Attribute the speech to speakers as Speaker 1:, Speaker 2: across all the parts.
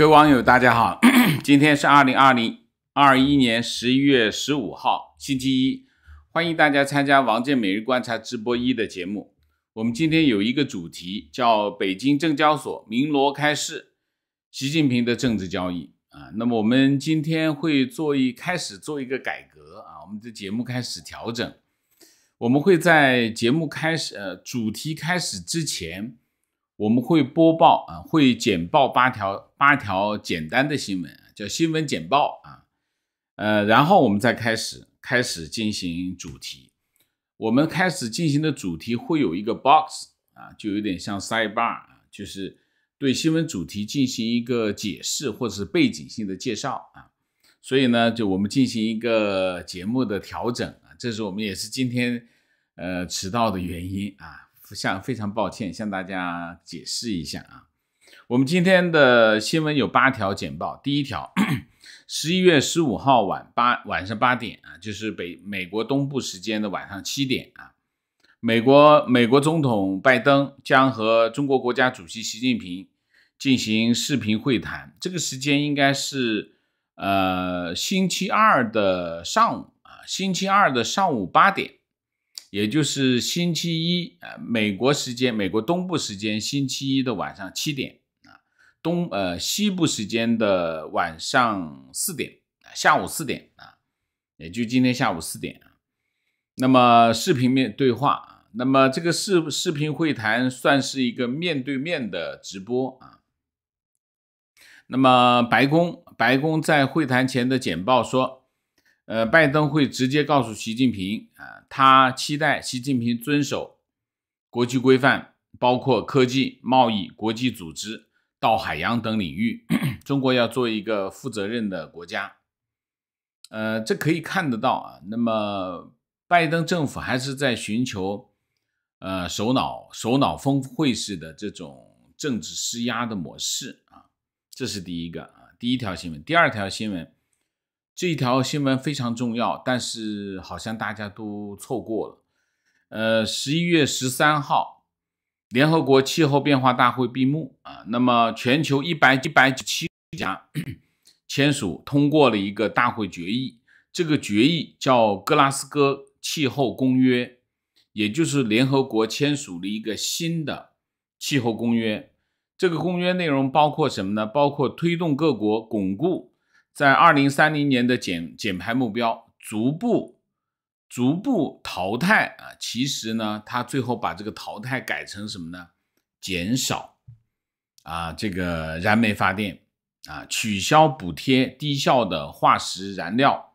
Speaker 1: 各位网友，大家好！今天是二零二零二一年十一月十五号，星期一，欢迎大家参加王建每日观察直播一的节目。我们今天有一个主题，叫“北京证交所鸣锣开市，习近平的政治交易”。啊，那么我们今天会做一开始做一个改革啊，我们的节目开始调整，我们会在节目开始呃，主题开始之前。我们会播报啊，会简报八条八条简单的新闻啊，叫新闻简报啊，呃，然后我们再开始开始进行主题。我们开始进行的主题会有一个 box 啊，就有点像 side bar 啊，就是对新闻主题进行一个解释或者是背景性的介绍啊。所以呢，就我们进行一个节目的调整啊，这是我们也是今天呃迟到的原因啊。向非常抱歉，向大家解释一下啊，我们今天的新闻有八条简报。第一条，十一月十五号晚八晚上八点啊，就是北美国东部时间的晚上七点啊，美国美国总统拜登将和中国国家主席习近平进行视频会谈。这个时间应该是呃星期二的上午啊，星期二的上午八点。也就是星期一，呃，美国时间，美国东部时间星期一的晚上七点啊，东呃西部时间的晚上四点，下午四点啊，也就今天下午四点啊。那么视频面对话，那么这个视视频会谈算是一个面对面的直播啊。那么白宫白宫在会谈前的简报说。呃，拜登会直接告诉习近平啊，他期待习近平遵守国际规范，包括科技、贸易、国际组织到海洋等领域，中国要做一个负责任的国家。呃，这可以看得到啊。那么，拜登政府还是在寻求呃首脑首脑峰会式的这种政治施压的模式啊，这是第一个啊，第一条新闻。第二条新闻。这一条新闻非常重要，但是好像大家都错过了。呃，十一月十三号，联合国气候变化大会闭幕啊。那么，全球一百一百九七家 签署通过了一个大会决议，这个决议叫《格拉斯哥气候公约》，也就是联合国签署了一个新的气候公约。这个公约内容包括什么呢？包括推动各国巩固。在二零三零年的减减排目标逐步逐步淘汰啊，其实呢，他最后把这个淘汰改成什么呢？减少啊，这个燃煤发电啊，取消补贴低效的化石燃料，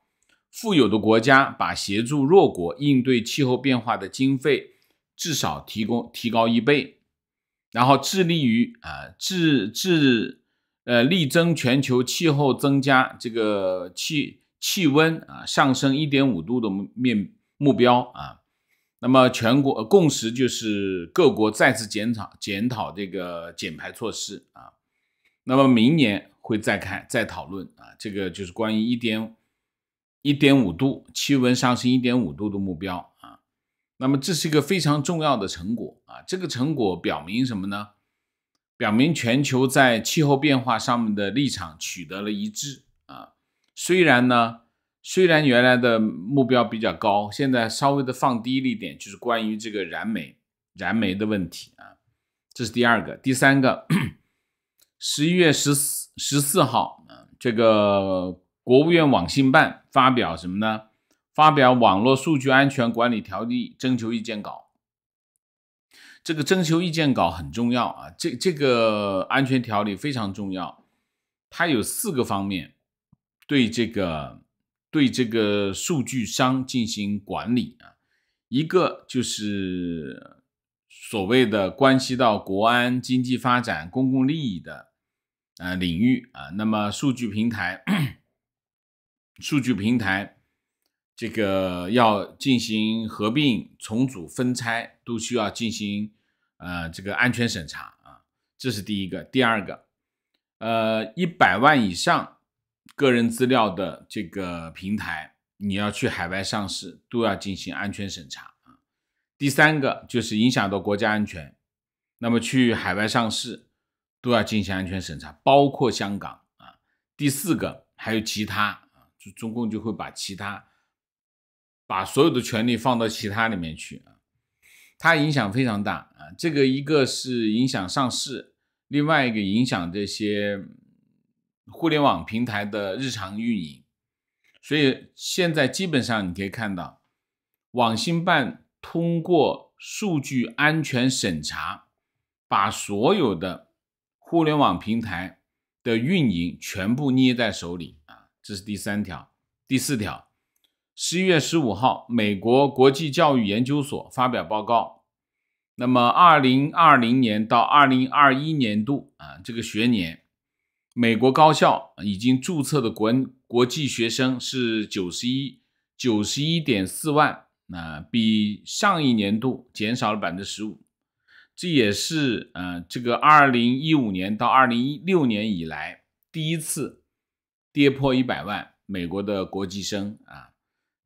Speaker 1: 富有的国家把协助弱国应对气候变化的经费至少提供提高一倍，然后致力于啊，致致呃，力争全球气候增加这个气气温啊上升一点五度的面目标啊，那么全国共识就是各国再次检讨检讨这个减排措施啊，那么明年会再开再讨论啊，这个就是关于一点一点五度气温上升一点五度的目标啊，那么这是一个非常重要的成果啊，这个成果表明什么呢？表明全球在气候变化上面的立场取得了一致啊，虽然呢，虽然原来的目标比较高，现在稍微的放低了一点，就是关于这个燃煤、燃煤的问题啊，这是第二个、第三个。十一月十十四号，这个国务院网信办发表什么呢？发表《网络数据安全管理条例》征求意见稿。这个征求意见稿很重要啊，这这个安全条例非常重要，它有四个方面，对这个对这个数据商进行管理啊，一个就是所谓的关系到国安、经济发展、公共利益的呃领域啊，那么数据平台数据平台这个要进行合并、重组、分拆，都需要进行。呃，这个安全审查啊，这是第一个；第二个，呃，一百万以上个人资料的这个平台，你要去海外上市都要进行安全审查啊；第三个就是影响到国家安全，那么去海外上市都要进行安全审查，包括香港啊；第四个还有其他啊，就中共就会把其他把所有的权利放到其他里面去啊，它影响非常大。这个一个是影响上市，另外一个影响这些互联网平台的日常运营，所以现在基本上你可以看到，网信办通过数据安全审查，把所有的互联网平台的运营全部捏在手里啊，这是第三条，第四条，十一月十五号，美国国际教育研究所发表报告。那么，二零二零年到二零二一年度啊，这个学年，美国高校已经注册的国国际学生是九十一九十一点四万，啊，比上一年度减少了百分之十五，这也是呃，这个二零一五年到二零一六年以来第一次跌破一百万美国的国际生啊。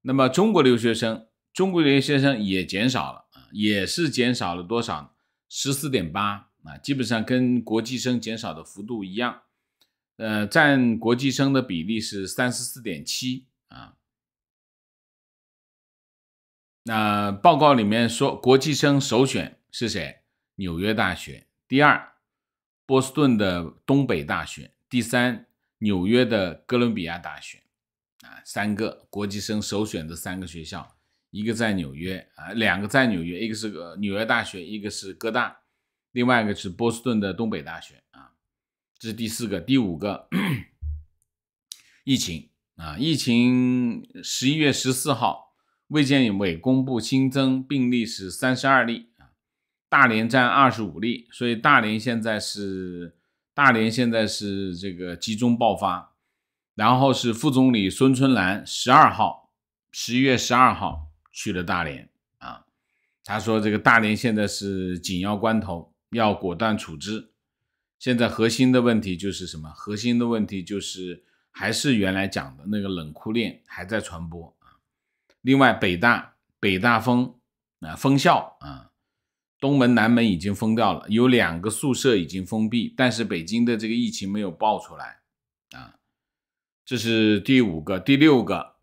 Speaker 1: 那么，中国留学生，中国留学生也减少了。也是减少了多少？十四点八啊，基本上跟国际生减少的幅度一样。呃，占国际生的比例是三十四点七啊。那报告里面说，国际生首选是谁？纽约大学，第二，波士顿的东北大学，第三，纽约的哥伦比亚大学啊，三个国际生首选的三个学校。一个在纽约啊，两个在纽约，一个是个纽约大学，一个是哥大，另外一个是波士顿的东北大学啊。这是第四个，第五个，疫情啊，疫情十一月十四号，卫健委公布新增病例是三十二例啊，大连占二十五例，所以大连现在是大连现在是这个集中爆发，然后是副总理孙春兰十二号，十一月十二号。去了大连啊，他说这个大连现在是紧要关头，要果断处置。现在核心的问题就是什么？核心的问题就是还是原来讲的那个冷库链还在传播啊。另外，北大北大封啊封校啊，东门南门已经封掉了，有两个宿舍已经封闭，但是北京的这个疫情没有爆出来啊。这是第五个，第六个。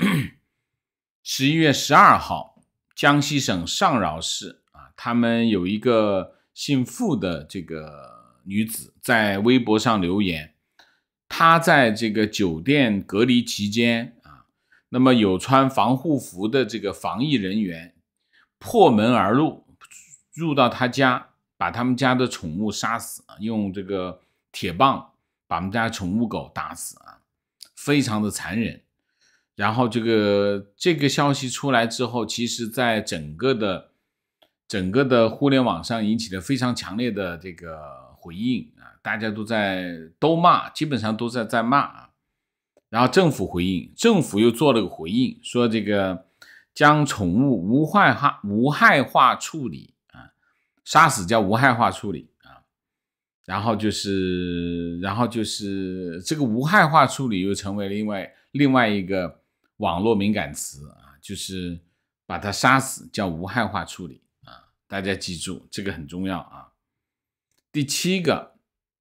Speaker 1: 十一月十二号，江西省上饶市啊，他们有一个姓付的这个女子在微博上留言，她在这个酒店隔离期间啊，那么有穿防护服的这个防疫人员破门而入，入到她家，把他们家的宠物杀死，用这个铁棒把我们家宠物狗打死啊，非常的残忍。然后这个这个消息出来之后，其实，在整个的整个的互联网上引起了非常强烈的这个回应啊，大家都在都骂，基本上都在在骂啊。然后政府回应，政府又做了个回应，说这个将宠物无害化无害化处理啊，杀死叫无害化处理啊。然后就是，然后就是这个无害化处理又成为了另外另外一个。网络敏感词啊，就是把它杀死，叫无害化处理啊，大家记住这个很重要啊。第七个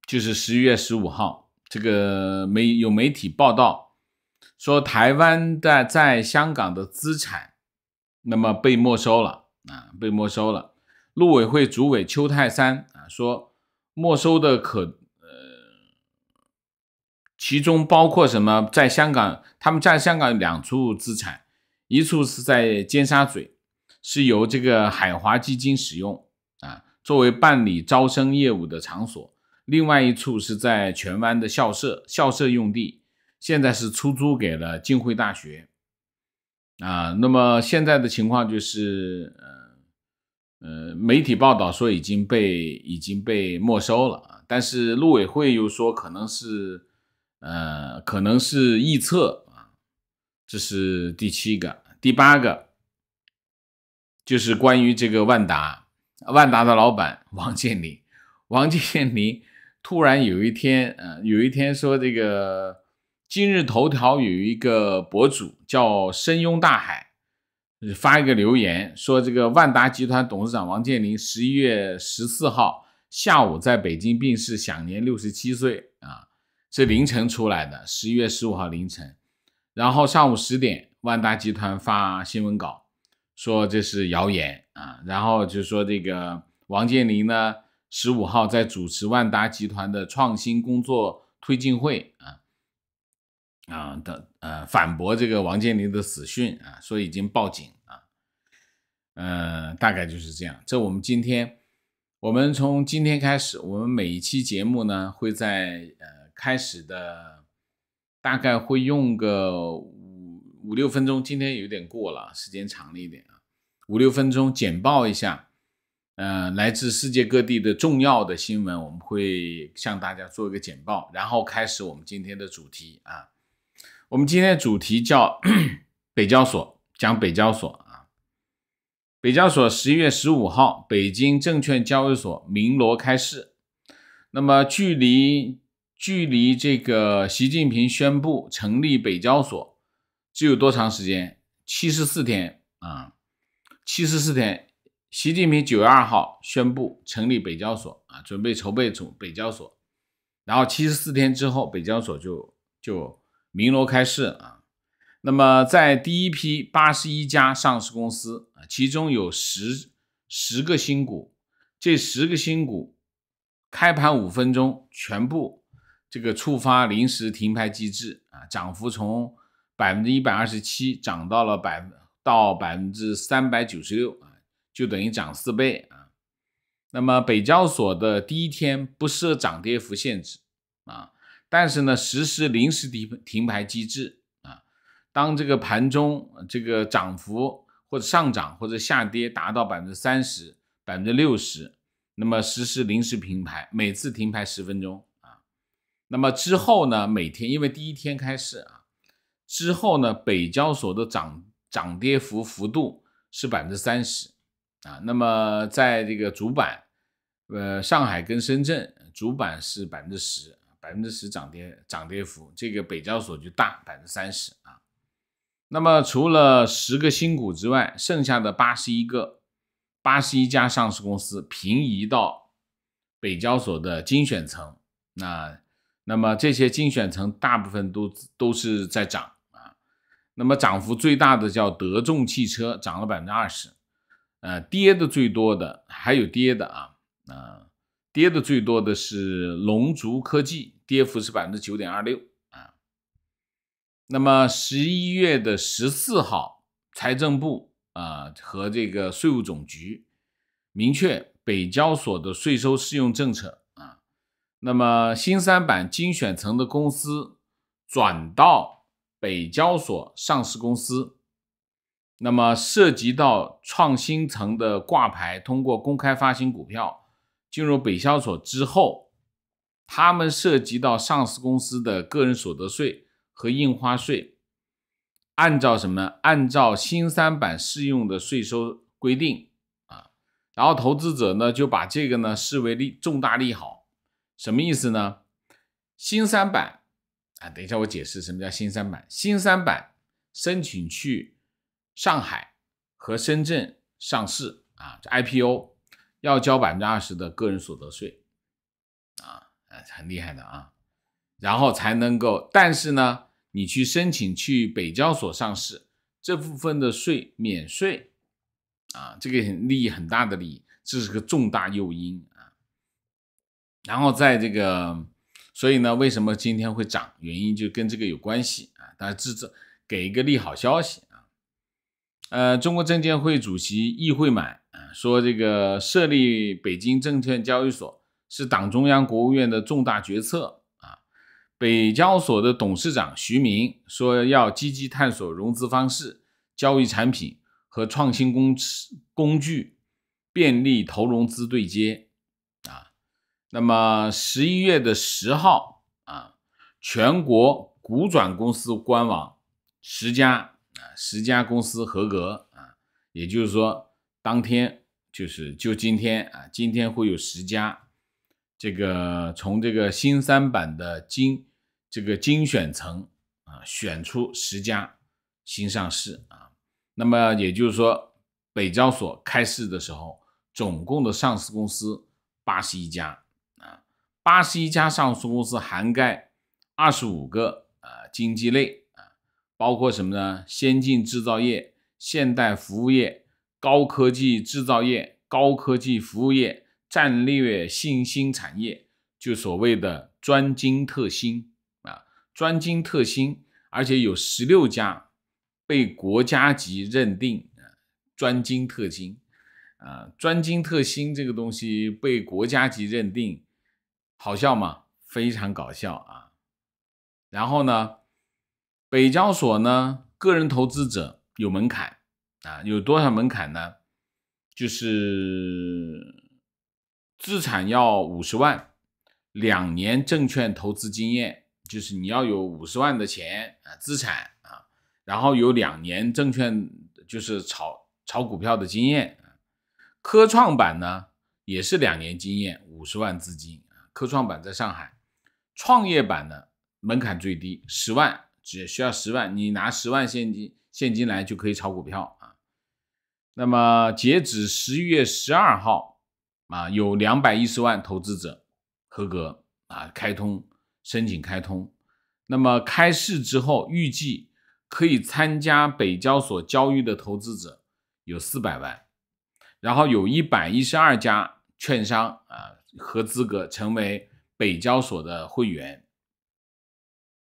Speaker 1: 就是十一月十五号，这个媒有媒体报道说，台湾的在香港的资产那么被没收了啊，被没收了。陆委会主委邱泰山啊说，没收的可。其中包括什么？在香港，他们在香港有两处资产，一处是在尖沙咀，是由这个海华基金使用啊，作为办理招生业务的场所；另外一处是在荃湾的校舍，校舍用地现在是出租给了浸会大学啊。那么现在的情况就是，呃呃，媒体报道说已经被已经被没收了但是陆委会又说可能是。呃，可能是臆测啊，这是第七个，第八个就是关于这个万达，万达的老板王健林，王健林突然有一天，呃，有一天说这个今日头条有一个博主叫深拥大海，发一个留言说这个万达集团董事长王健林十一月十四号下午在北京病逝，享年六十七岁啊。是凌晨出来的，十一月十五号凌晨，然后上午十点，万达集团发新闻稿说这是谣言啊，然后就说这个王健林呢，十五号在主持万达集团的创新工作推进会啊啊的呃反驳这个王健林的死讯啊，说已经报警啊，呃大概就是这样。这我们今天，我们从今天开始，我们每一期节目呢会在呃。开始的大概会用个五五六分钟，今天有点过了，时间长了一点啊。五六分钟简报一下，呃，来自世界各地的重要的新闻，我们会向大家做一个简报，然后开始我们今天的主题啊。我们今天的主题叫北交所，讲北交所啊。北交所十一月十五号，北京证券交易所鸣锣开市，那么距离。距离这个习近平宣布成立北交所只有多长时间？七十四天啊，七十四天。习近平九月二号宣布成立北交所啊，准备筹备组北交所，然后七十四天之后，北交所就就鸣锣开市啊。那么在第一批八十一家上市公司啊，其中有十十个新股，这十个新股开盘五分钟全部。这个触发临时停牌机制啊，涨幅从百分之一百二十七涨到了百到百分之三百九十六啊，就等于涨四倍啊。那么北交所的第一天不设涨跌幅限制啊，但是呢实施临时停停牌机制啊，当这个盘中这个涨幅或者上涨或者下跌达到百分之三十、百分之六十，那么实施临时停牌，每次停牌十分钟。那么之后呢？每天因为第一天开市啊，之后呢，北交所的涨涨跌幅幅度是百分之三十啊。那么在这个主板，呃，上海跟深圳主板是百分之十，百分之十涨跌涨跌幅，这个北交所就大百分之三十啊。那么除了十个新股之外，剩下的八十一个、八十一家上市公司平移到北交所的精选层，那。那么这些精选层大部分都都是在涨啊，那么涨幅最大的叫德众汽车，涨了百分之二十，呃，跌的最多的还有跌的啊啊，跌的最多的是龙族科技，跌幅是百分之九点二六啊。那么十一月的十四号，财政部啊和这个税务总局明确北交所的税收适用政策。那么新三板精选层的公司转到北交所上市公司，那么涉及到创新层的挂牌，通过公开发行股票进入北交所之后，他们涉及到上市公司的个人所得税和印花税，按照什么？按照新三板适用的税收规定啊，然后投资者呢就把这个呢视为利重大利好。什么意思呢？新三板啊，等一下我解释什么叫新三板。新三板申请去上海和深圳上市啊，IPO 这要交百分之二十的个人所得税啊，很厉害的啊，然后才能够。但是呢，你去申请去北交所上市，这部分的税免税啊，这个利益很大的利益，这是个重大诱因。然后在这个，所以呢，为什么今天会涨？原因就跟这个有关系啊。大家制造给一个利好消息啊。呃，中国证监会主席易会满啊说，这个设立北京证券交易所是党中央、国务院的重大决策啊。北交所的董事长徐明说，要积极探索融资方式、交易产品和创新工工具，便利投融资对接。那么十一月的十号啊，全国股转公司官网十家啊，十家公司合格啊，也就是说，当天就是就今天啊，今天会有十家这个从这个新三板的精这个精选层啊选出十家新上市啊，那么也就是说北交所开市的时候，总共的上市公司八十一家。八十一家上市公司涵盖二十五个呃经济类啊，包括什么呢？先进制造业、现代服务业、高科技制造业、高科技服务业、战略新兴产业，就所谓的专精特新啊，专精特新，而且有十六家被国家级认定啊专精特精啊，专精特新这个东西被国家级认定。好笑吗？非常搞笑啊！然后呢，北交所呢，个人投资者有门槛啊，有多少门槛呢？就是资产要五十万，两年证券投资经验，就是你要有五十万的钱啊，资产啊，然后有两年证券就是炒炒股票的经验。科创板呢，也是两年经验，五十万资金。科创板在上海，创业板呢门槛最低十万，只需要十万，你拿十万现金现金来就可以炒股票啊。那么截止十一月十二号啊，有两百一十万投资者合格啊，开通申请开通。那么开市之后，预计可以参加北交所交易的投资者有四百万，然后有一百一十二家券商啊。和资格成为北交所的会员。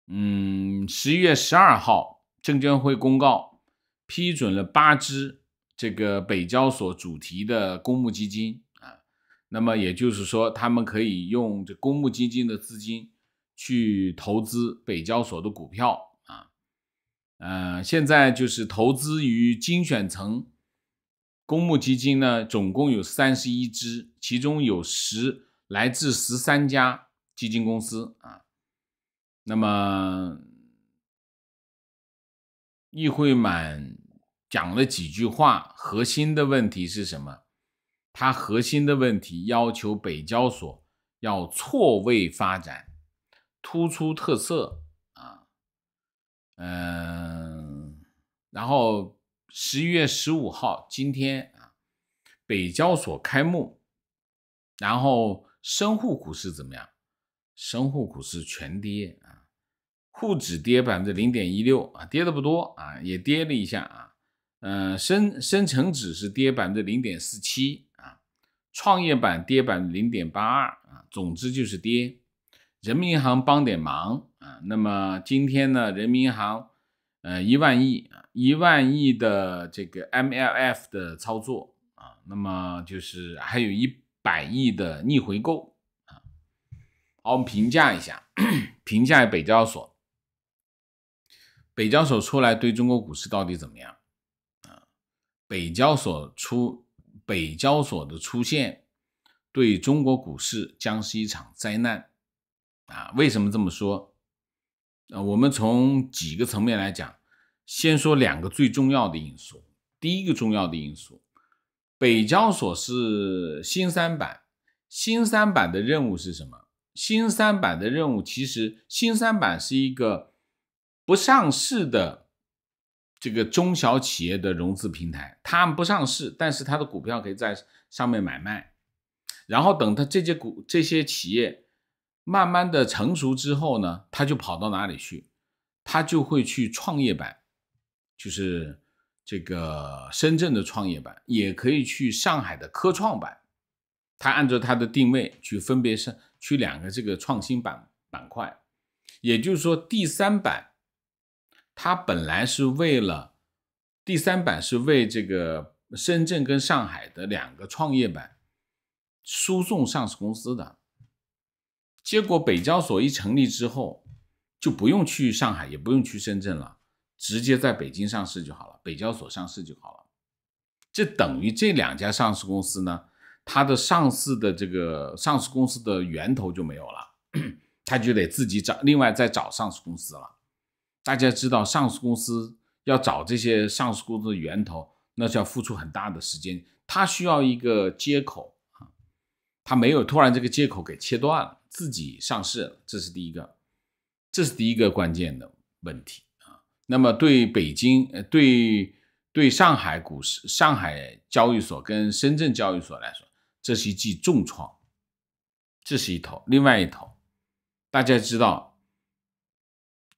Speaker 1: 嗯，十一月十二号，证监会公告批准了八只这个北交所主题的公募基金啊。那么也就是说，他们可以用这公募基金的资金去投资北交所的股票啊。嗯，现在就是投资于精选层。公募基金呢，总共有三十一只，其中有十来自十三家基金公司啊。那么，易会满讲了几句话，核心的问题是什么？他核心的问题要求北交所要错位发展，突出特色啊。嗯，然后。十一月十五号，今天啊，北交所开幕，然后深沪股市怎么样？深沪股市全跌啊，沪指跌百分之零点一六啊，跌的不多啊，也跌了一下啊。嗯，深深成指是跌百分之零点四七啊，创业板跌百分之零点八二啊，总之就是跌。人民银行帮点忙啊，那么今天呢，人民银行。呃，一万亿，一万亿的这个 MLF 的操作啊，那么就是还有一百亿的逆回购啊。好，我们评价一下，评价北交所。北交所出来对中国股市到底怎么样啊？北交所出，北交所的出现对中国股市将是一场灾难啊？为什么这么说？呃，我们从几个层面来讲，先说两个最重要的因素。第一个重要的因素，北交所是新三板，新三板的任务是什么？新三板的任务其实，新三板是一个不上市的这个中小企业的融资平台，它不上市，但是它的股票可以在上面买卖，然后等它这些股这些企业。慢慢的成熟之后呢，他就跑到哪里去？他就会去创业板，就是这个深圳的创业板，也可以去上海的科创板。他按照他的定位去分别上去两个这个创新板板块。也就是说，第三板他本来是为了第三板是为这个深圳跟上海的两个创业板输送上市公司的。结果北交所一成立之后，就不用去上海，也不用去深圳了，直接在北京上市就好了。北交所上市就好了，这等于这两家上市公司呢，它的上市的这个上市公司的源头就没有了，它就得自己找，另外再找上市公司了。大家知道，上市公司要找这些上市公司的源头，那是要付出很大的时间，它需要一个接口。他没有突然这个接口给切断了，自己上市，了，这是第一个，这是第一个关键的问题啊。那么对北京、呃对对上海股市、上海交易所跟深圳交易所来说，这是一记重创，这是一头。另外一头，大家知道，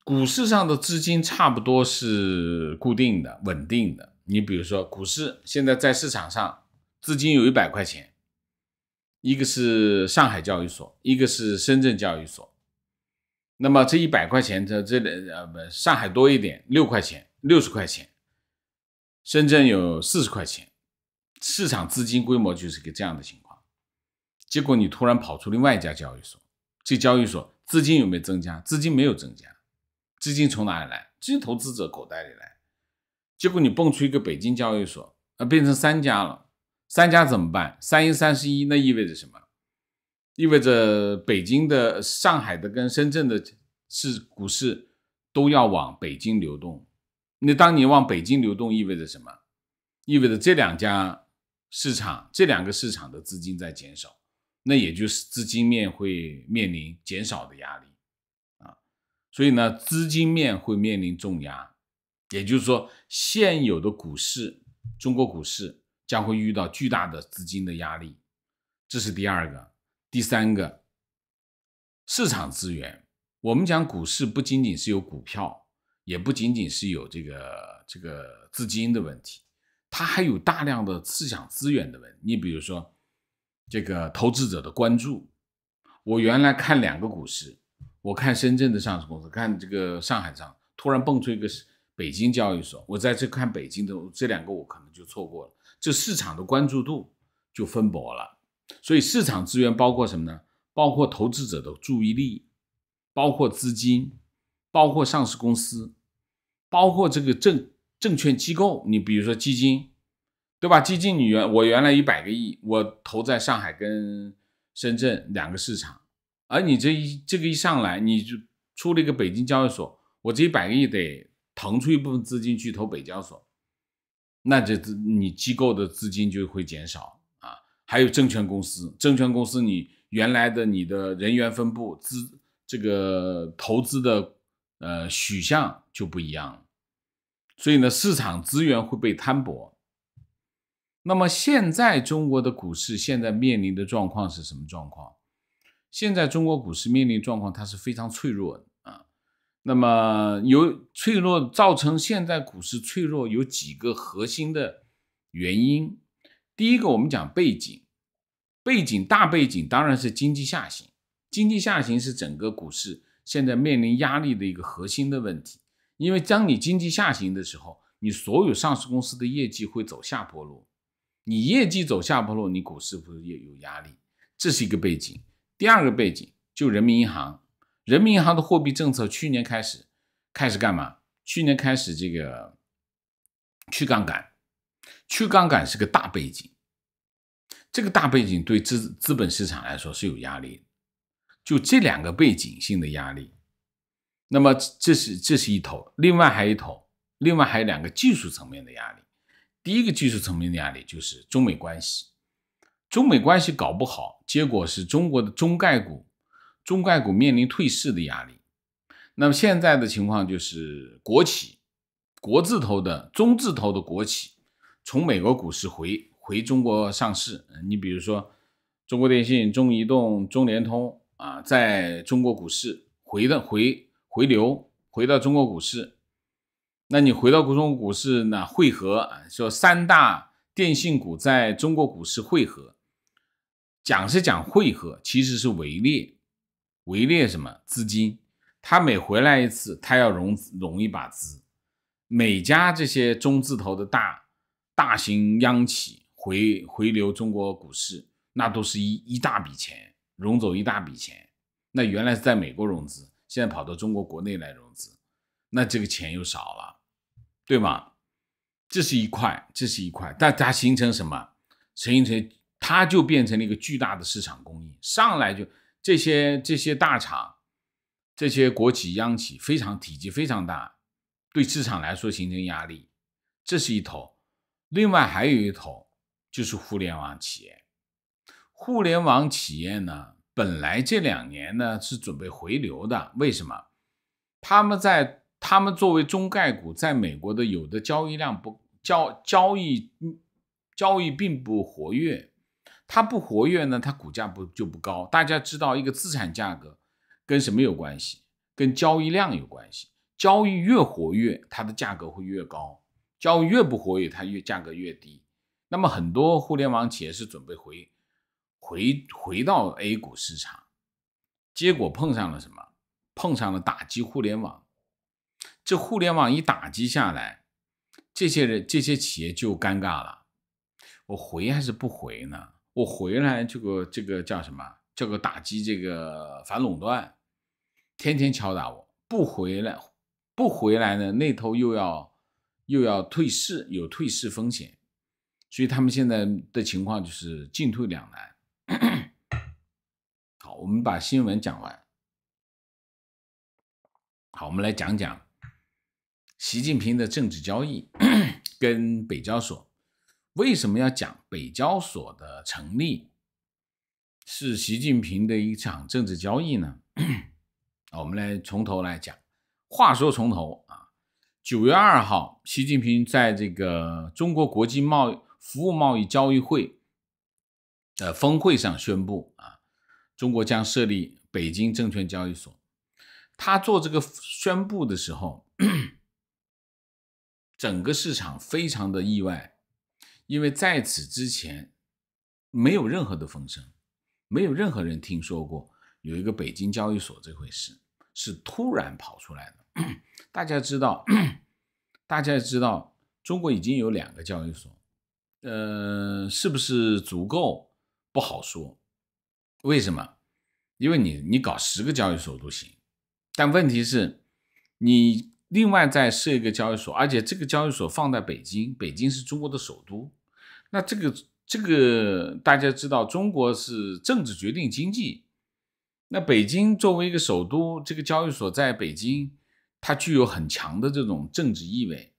Speaker 1: 股市上的资金差不多是固定的、稳定的。你比如说，股市现在在市场上资金有一百块钱。一个是上海交易所，一个是深圳交易所。那么这一百块钱的，这里呃不，上海多一点，六块钱，六十块钱；深圳有四十块钱。市场资金规模就是个这样的情况。结果你突然跑出另外一家交易所，这交易所资金有没有增加？资金没有增加，资金从哪里来？资金投资者口袋里来。结果你蹦出一个北京交易所，啊，变成三家了。三家怎么办？三一三十一，那意味着什么？意味着北京的、上海的跟深圳的，是股市都要往北京流动。那当你往北京流动，意味着什么？意味着这两家市场、这两个市场的资金在减少。那也就是资金面会面临减少的压力啊。所以呢，资金面会面临重压。也就是说，现有的股市，中国股市。将会遇到巨大的资金的压力，这是第二个。第三个，市场资源。我们讲股市不仅仅是有股票，也不仅仅是有这个这个资金的问题，它还有大量的市场资源的问题。你比如说，这个投资者的关注。我原来看两个股市，我看深圳的上市公司，看这个上海上，突然蹦出一个北京交易所，我在这看北京的，这两个我可能就错过了。这市场的关注度就分薄了，所以市场资源包括什么呢？包括投资者的注意力，包括资金，包括上市公司，包括这个证证券机构。你比如说基金，对吧？基金，你原我原来一百个亿，我投在上海跟深圳两个市场，而你这一这个一上来，你就出了一个北京交易所，我这一百个亿得腾出一部分资金去投北交所。那这你机构的资金就会减少啊，还有证券公司，证券公司你原来的你的人员分布资这个投资的呃取向就不一样了，所以呢，市场资源会被摊薄。那么现在中国的股市现在面临的状况是什么状况？现在中国股市面临状况，它是非常脆弱的。那么有脆弱造成现在股市脆弱有几个核心的原因。第一个，我们讲背景，背景大背景当然是经济下行，经济下行是整个股市现在面临压力的一个核心的问题。因为当你经济下行的时候，你所有上市公司的业绩会走下坡路，你业绩走下坡路，你股市不是也有压力？这是一个背景。第二个背景就人民银行。人民银行的货币政策去年开始开始干嘛？去年开始这个去杠杆，去杠杆是个大背景，这个大背景对资资本市场来说是有压力的。就这两个背景性的压力，那么这是这是一头，另外还一头，另外还有两个技术层面的压力。第一个技术层面的压力就是中美关系，中美关系搞不好，结果是中国的中概股。中概股面临退市的压力，那么现在的情况就是国企、国字头的中字头的国企从美国股市回回中国上市。你比如说中国电信、中移动、中联通啊，在中国股市回的回回流回到中国股市。那你回到国中股市呢？汇合说三大电信股在中国股市汇合，讲是讲汇合，其实是围猎。围猎什么资金？他每回来一次，他要融融一把资。每家这些中字头的大大型央企回回流中国股市，那都是一一大笔钱，融走一大笔钱。那原来是在美国融资，现在跑到中国国内来融资，那这个钱又少了，对吗？这是一块，这是一块，但它形成什么？形成形成，它就变成了一个巨大的市场供应，上来就。这些这些大厂，这些国企央企非常体积非常大，对市场来说形成压力，这是一头。另外还有一头就是互联网企业。互联网企业呢，本来这两年呢是准备回流的，为什么？他们在他们作为中概股，在美国的有的交易量不交交易，交易并不活跃。它不活跃呢，它股价不就不高。大家知道，一个资产价格跟什么有关系？跟交易量有关系。交易越活跃，它的价格会越高；交易越不活跃，它越价格越低。那么，很多互联网企业是准备回回回到 A 股市场，结果碰上了什么？碰上了打击互联网。这互联网一打击下来，这些人这些企业就尴尬了。我回还是不回呢？我回来，这个这个叫什么？这个打击这个反垄断，天天敲打我。不回来，不回来呢，那头又要又要退市，有退市风险。所以他们现在的情况就是进退两难。好，我们把新闻讲完。好，我们来讲讲习近平的政治交易 跟北交所。为什么要讲北交所的成立是习近平的一场政治交易呢？我们来从头来讲。话说从头啊，九月二号，习近平在这个中国国际贸易服务贸易交易会的峰会上宣布啊，中国将设立北京证券交易所。他做这个宣布的时候，整个市场非常的意外。因为在此之前没有任何的风声，没有任何人听说过有一个北京交易所这回事，是突然跑出来的。大家知道，大家知道，中国已经有两个交易所，呃，是不是足够不好说？为什么？因为你你搞十个交易所都行，但问题是，你。另外再设一个交易所，而且这个交易所放在北京，北京是中国的首都。那这个这个大家知道，中国是政治决定经济。那北京作为一个首都，这个交易所在北京，它具有很强的这种政治意味。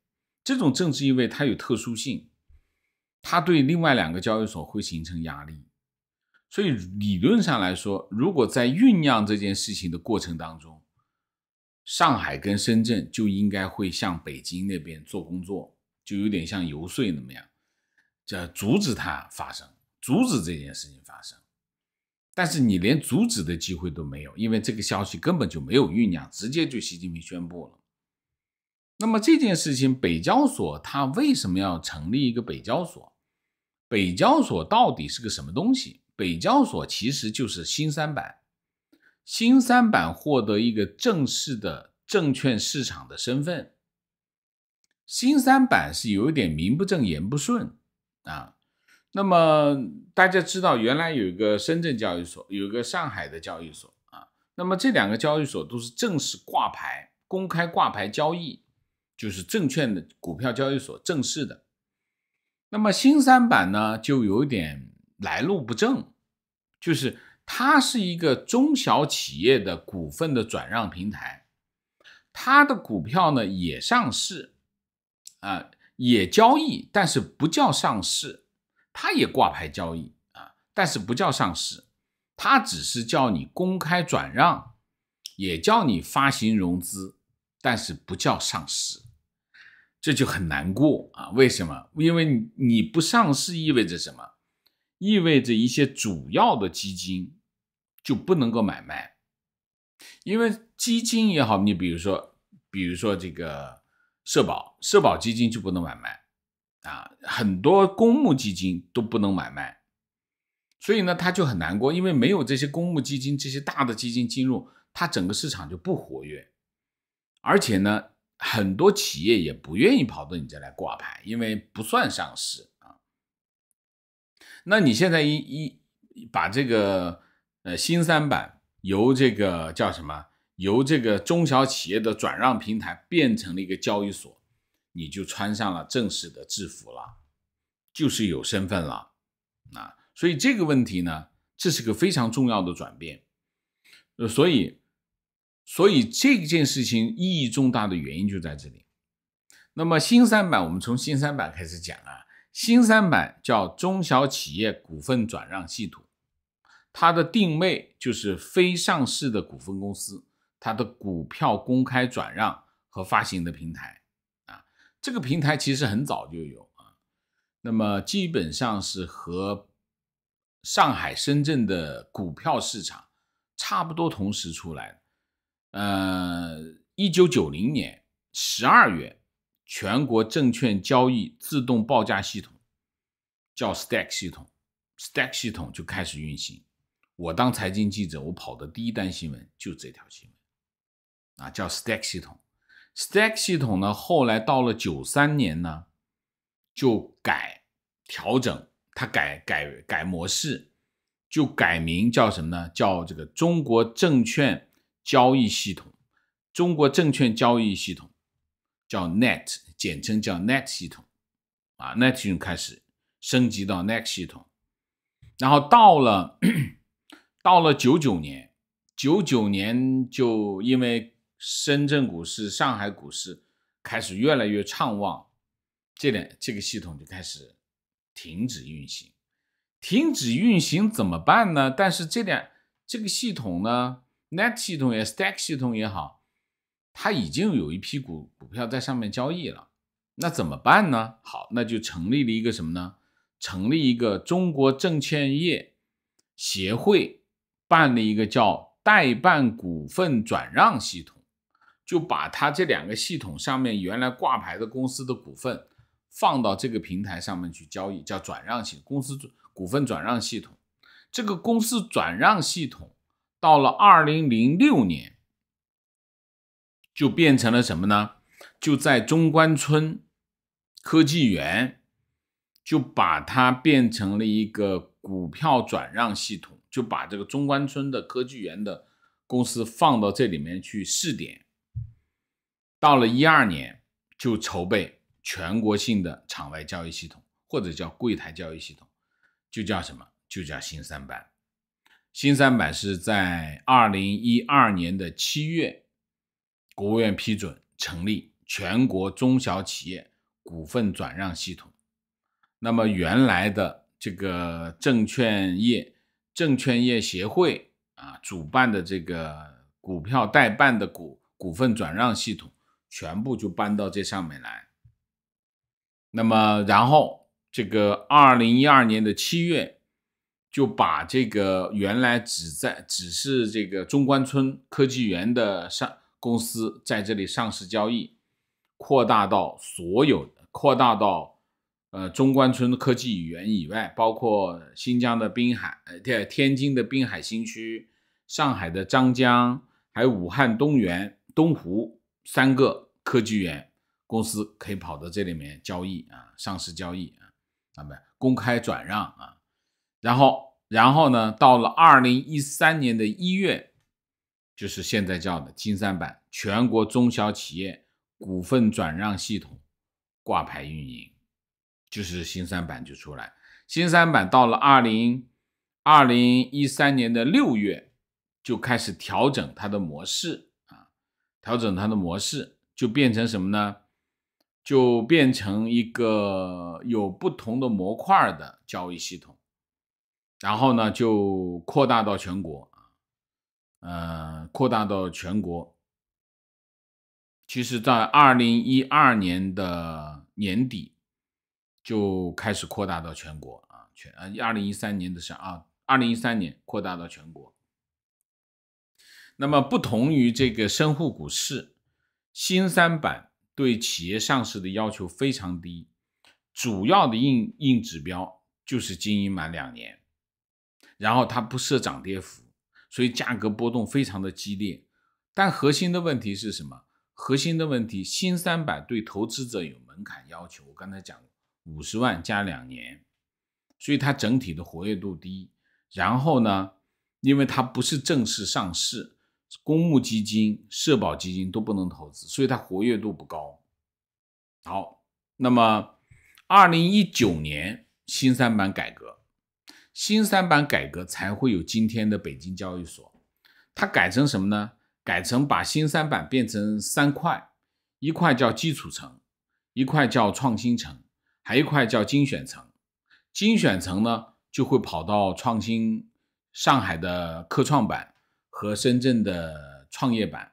Speaker 1: 这种政治意味它有特殊性，它对另外两个交易所会形成压力。所以理论上来说，如果在酝酿这件事情的过程当中，上海跟深圳就应该会向北京那边做工作，就有点像游说那么样，这阻止它发生，阻止这件事情发生。但是你连阻止的机会都没有，因为这个消息根本就没有酝酿，直接就习近平宣布了。那么这件事情，北交所它为什么要成立一个北交所？北交所到底是个什么东西？北交所其实就是新三板。新三板获得一个正式的证券市场的身份，新三板是有一点名不正言不顺啊。那么大家知道，原来有一个深圳交易所，有一个上海的交易所啊。那么这两个交易所都是正式挂牌、公开挂牌交易，就是证券的股票交易所正式的。那么新三板呢，就有点来路不正，就是。它是一个中小企业的股份的转让平台，它的股票呢也上市，啊也交易，但是不叫上市，它也挂牌交易啊，但是不叫上市，它只是叫你公开转让，也叫你发行融资，但是不叫上市，这就很难过啊？为什么？因为你你不上市意味着什么？意味着一些主要的基金就不能够买卖，因为基金也好，你比如说，比如说这个社保社保基金就不能买卖啊，很多公募基金都不能买卖，所以呢，他就很难过，因为没有这些公募基金，这些大的基金进入，它整个市场就不活跃，而且呢，很多企业也不愿意跑到你这来挂牌，因为不算上市。那你现在一一把这个呃新三板由这个叫什么由这个中小企业的转让平台变成了一个交易所，你就穿上了正式的制服了，就是有身份了，啊，所以这个问题呢，这是个非常重要的转变，呃，所以所以这件事情意义重大的原因就在这里。那么新三板，我们从新三板开始讲啊。新三板叫中小企业股份转让系统，它的定位就是非上市的股份公司，它的股票公开转让和发行的平台啊。这个平台其实很早就有啊，那么基本上是和上海、深圳的股票市场差不多同时出来。呃，一九九零年十二月。全国证券交易自动报价系统叫 Stack 系统，Stack 系统就开始运行。我当财经记者，我跑的第一单新闻就这条新闻啊，叫 Stack 系统。Stack 系统呢，后来到了九三年呢，就改调整，它改改改模式，就改名叫什么呢？叫这个中国证券交易系统。中国证券交易系统。叫 Net，简称叫 Net 系统啊。Net 系统开始升级到 Net 系统，然后到了到了九九年，九九年就因为深圳股市、上海股市开始越来越畅旺，这点这个系统就开始停止运行。停止运行怎么办呢？但是这两这个系统呢，Net 系统也 s t a c k 系统也好。他已经有一批股股票在上面交易了，那怎么办呢？好，那就成立了一个什么呢？成立一个中国证券业协会办了一个叫代办股份转让系统，就把他这两个系统上面原来挂牌的公司的股份放到这个平台上面去交易，叫转让系公司股份转让系统。这个公司转让系统到了二零零六年。就变成了什么呢？就在中关村科技园，就把它变成了一个股票转让系统，就把这个中关村的科技园的公司放到这里面去试点。到了一二年，就筹备全国性的场外交易系统，或者叫柜台交易系统，就叫什么？就叫新三板。新三板是在二零一二年的七月。国务院批准成立全国中小企业股份转让系统。那么原来的这个证券业、证券业协会啊主办的这个股票代办的股股份转让系统，全部就搬到这上面来。那么，然后这个二零一二年的七月，就把这个原来只在只是这个中关村科技园的上。公司在这里上市交易，扩大到所有，扩大到呃中关村科技园以外，包括新疆的滨海，呃天天津的滨海新区，上海的张江，还有武汉东园东湖三个科技园，公司可以跑到这里面交易啊，上市交易啊，那么公开转让啊，然后然后呢，到了二零一三年的一月。就是现在叫的新三板全国中小企业股份转让系统挂牌运营，就是新三板就出来。新三板到了二零二零一三年的六月就开始调整它的模式啊，调整它的模式就变成什么呢？就变成一个有不同的模块的交易系统，然后呢就扩大到全国。呃，扩大到全国。其实，在二零一二年的年底就开始扩大到全国啊，全呃，二零一三年的是啊，二零一三年扩大到全国。那么，不同于这个深沪股市，新三板对企业上市的要求非常低，主要的硬硬指标就是经营满两年，然后它不设涨跌幅。所以价格波动非常的激烈，但核心的问题是什么？核心的问题，新三板对投资者有门槛要求，我刚才讲五十万加两年，所以它整体的活跃度低。然后呢，因为它不是正式上市，公募基金、社保基金都不能投资，所以它活跃度不高。好，那么二零一九年新三板改革。新三板改革才会有今天的北京交易所，它改成什么呢？改成把新三板变成三块，一块叫基础层，一块叫创新层，还一块叫精选层。精选层呢，就会跑到创新上海的科创板和深圳的创业板，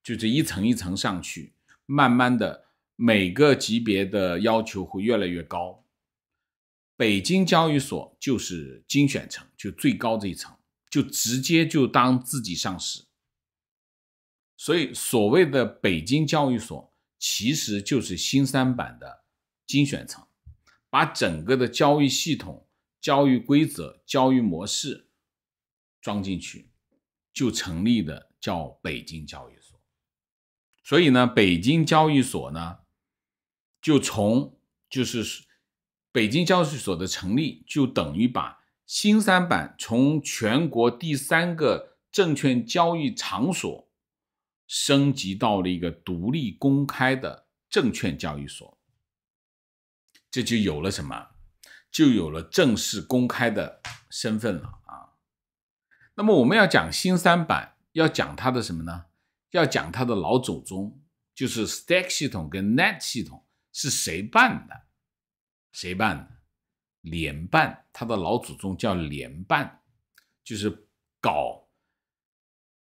Speaker 1: 就这一层一层上去，慢慢的每个级别的要求会越来越高。北京交易所就是精选层，就最高这一层，就直接就当自己上市。所以，所谓的北京交易所，其实就是新三板的精选层，把整个的交易系统、交易规则、交易模式装进去，就成立的叫北京交易所。所以呢，北京交易所呢，就从就是。北京交易所的成立，就等于把新三板从全国第三个证券交易场所升级到了一个独立公开的证券交易所。这就有了什么？就有了正式公开的身份了啊！那么我们要讲新三板，要讲它的什么呢？要讲它的老祖宗，就是 Stack 系统跟 Net 系统是谁办的？谁办的？联办，他的老祖宗叫联办，就是搞，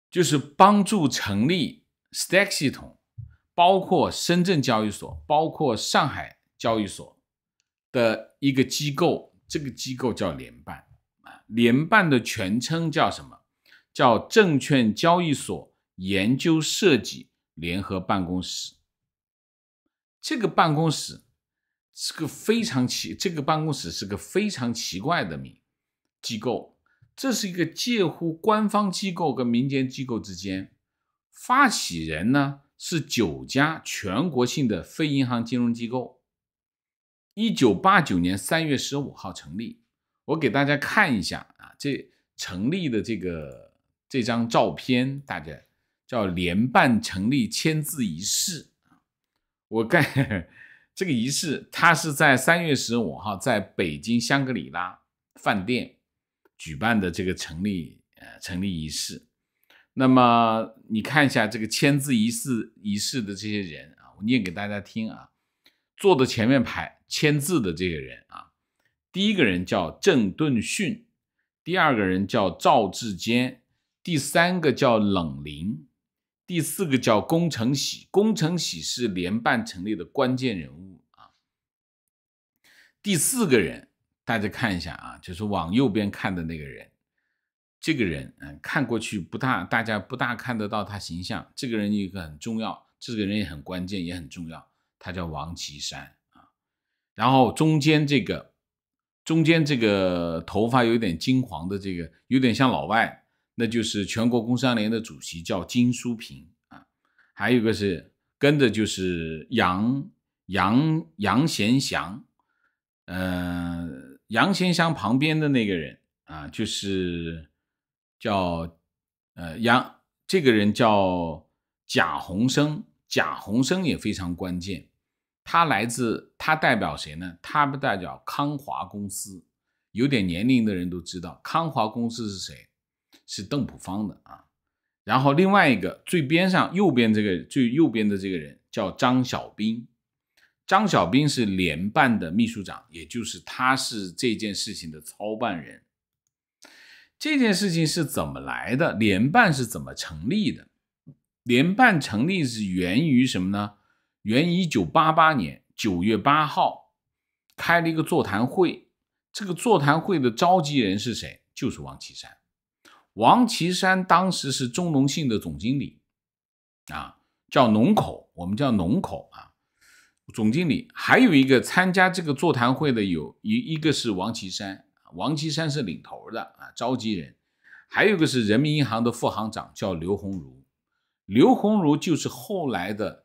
Speaker 1: 就是帮助成立 stack 系统，包括深圳交易所，包括上海交易所的一个机构。这个机构叫联办啊，联办的全称叫什么？叫证券交易所研究设计联合办公室。这个办公室。是个非常奇，这个办公室是个非常奇怪的名机构，这是一个介乎官方机构跟民间机构之间。发起人呢是九家全国性的非银行金融机构，一九八九年三月十五号成立。我给大家看一下啊，这成立的这个这张照片，大家叫联办成立签字仪式，我干。这个仪式，它是在三月十五号在北京香格里拉饭店举办的这个成立呃成立仪式。那么你看一下这个签字仪式仪式的这些人啊，我念给大家听啊，坐的前面排签字的这些人啊，第一个人叫郑顿训，第二个人叫赵志坚，第三个叫冷林。第四个叫龚承喜，龚承喜是联办成立的关键人物啊。第四个人，大家看一下啊，就是往右边看的那个人，这个人嗯，看过去不大，大家不大看得到他形象。这个人一个很重要，这个人也很关键，也很重要。他叫王岐山啊。然后中间这个，中间这个头发有点金黄的这个，有点像老外。那就是全国工商联的主席叫金书平啊，还有一个是跟着就是杨杨杨贤祥，呃，杨贤祥旁边的那个人啊，就是叫呃杨，这个人叫贾宏生，贾宏生也非常关键，他来自他代表谁呢？他代表康华公司，有点年龄的人都知道康华公司是谁。是邓普方的啊，然后另外一个最边上右边这个最右边的这个人叫张小兵，张小兵是联办的秘书长，也就是他是这件事情的操办人。这件事情是怎么来的？联办是怎么成立的？联办成立是源于什么呢？源于一九八八年九月八号开了一个座谈会，这个座谈会的召集人是谁？就是王岐山。王岐山当时是中农信的总经理，啊，叫农口，我们叫农口啊，总经理。还有一个参加这个座谈会的有一一个是王岐山，王岐山是领头的啊，召集人。还有一个是人民银行的副行长，叫刘鸿儒，刘鸿儒就是后来的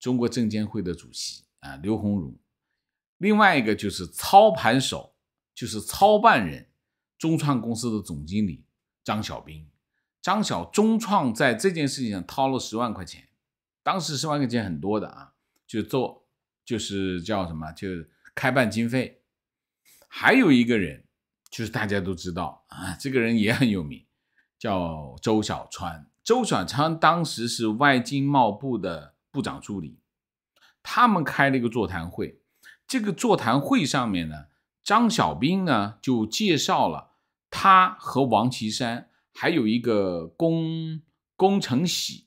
Speaker 1: 中国证监会的主席啊，刘鸿儒。另外一个就是操盘手，就是操办人，中创公司的总经理。张小兵、张小中创在这件事情上掏了十万块钱，当时十万块钱很多的啊，就做就是叫什么，就开办经费。还有一个人，就是大家都知道啊，这个人也很有名，叫周小川。周小川当时是外经贸部的部长助理，他们开了一个座谈会，这个座谈会上面呢，张小兵呢就介绍了。他和王岐山，还有一个龚工程喜，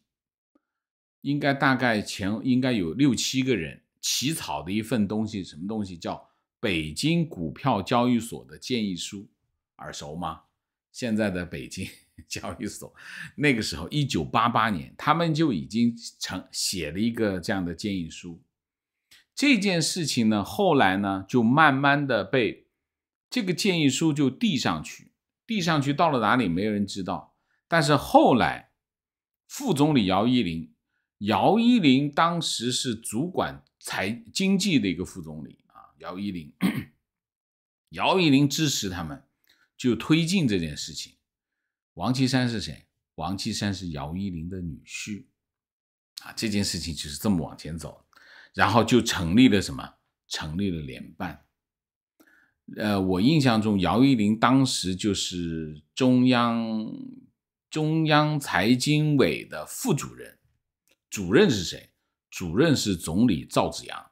Speaker 1: 应该大概前应该有六七个人起草的一份东西，什么东西叫北京股票交易所的建议书，耳熟吗？现在的北京 交易所，那个时候一九八八年，他们就已经成写了一个这样的建议书。这件事情呢，后来呢，就慢慢的被这个建议书就递上去。递上去到了哪里，没有人知道。但是后来，副总理姚依林，姚依林当时是主管财经济的一个副总理啊，姚依林，姚依林支持他们，就推进这件事情。王岐山是谁？王岐山是姚依林的女婿，啊，这件事情就是这么往前走，然后就成立了什么？成立了联办。呃，我印象中，姚依林当时就是中央中央财经委的副主任，主任是谁？主任是总理赵紫阳。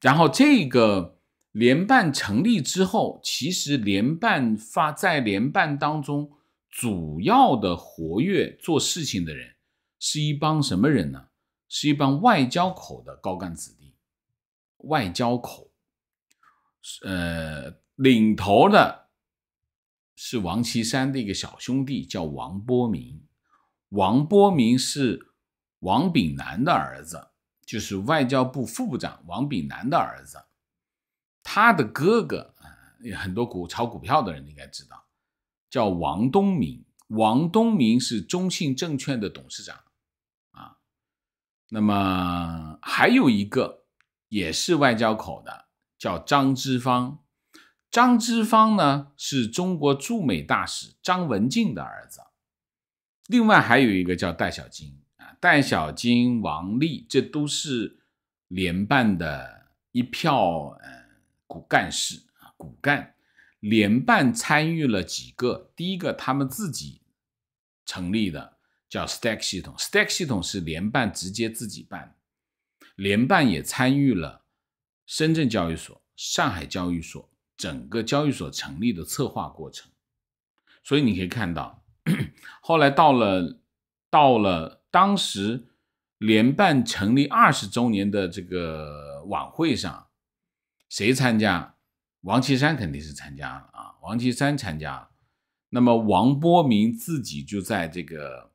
Speaker 1: 然后这个联办成立之后，其实联办发在联办当中主要的活跃做事情的人是一帮什么人呢？是一帮外交口的高干子弟，外交口。呃，领头的是王岐山的一个小兄弟，叫王波明。王波明是王炳南的儿子，就是外交部副部长王炳南的儿子。他的哥哥啊，很多股炒股票的人应该知道，叫王东明。王东明是中信证券的董事长啊。那么还有一个也是外交口的。叫张之方，张之方呢是中国驻美大使张文静的儿子。另外还有一个叫戴小金啊，戴小金、王丽，这都是联办的一票嗯骨干事啊骨干，联办参与了几个，第一个他们自己成立的叫 Stack 系统，Stack 系统是联办直接自己办，联办也参与了。深圳交易所、上海交易所整个交易所成立的策划过程，所以你可以看到，后来到了到了当时联办成立二十周年的这个晚会上，谁参加？王岐山肯定是参加了啊，王岐山参加了。那么王波明自己就在这个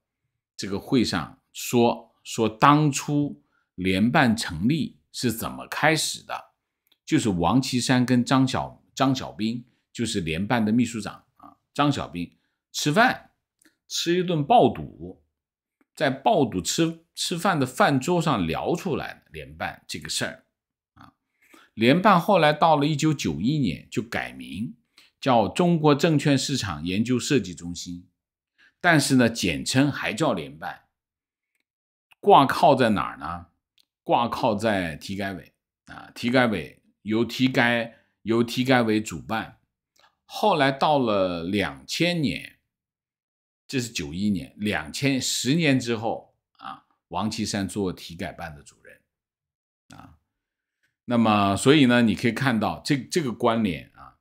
Speaker 1: 这个会上说说当初联办成立。是怎么开始的？就是王岐山跟张小张小兵，就是联办的秘书长啊。张小兵吃饭吃一顿爆肚，在爆肚吃吃饭的饭桌上聊出来的联办这个事儿啊。联办后来到了一九九一年就改名叫中国证券市场研究设计中心，但是呢，简称还叫联办。挂靠在哪儿呢？挂靠在体改委啊，体改委由体改由体改委主办。后来到了两千年，这是九一年，两千十年之后啊，王岐山做体改办的主任啊。那么，所以呢，你可以看到这这个关联啊。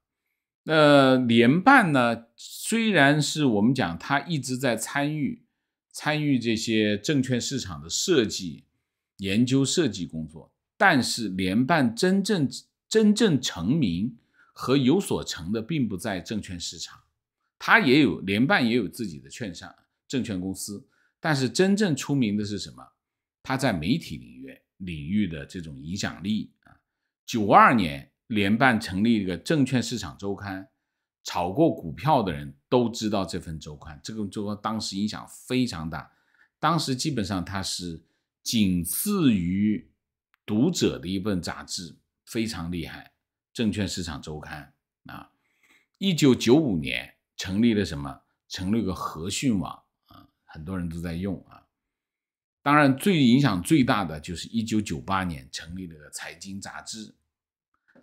Speaker 1: 那联办呢，虽然是我们讲他一直在参与参与这些证券市场的设计。研究设计工作，但是联办真正真正成名和有所成的，并不在证券市场，他也有联办也有自己的券商证券公司，但是真正出名的是什么？他在媒体领域领域的这种影响力啊！九二年联办成立一个证券市场周刊，炒过股票的人都知道这份周刊，这份周刊当时影响非常大，当时基本上他是。仅次于读者的一本杂志非常厉害，《证券市场周刊》啊，一九九五年成立了什么？成立个和讯网啊，很多人都在用啊。当然，最影响最大的就是一九九八年成立了个财经杂志，《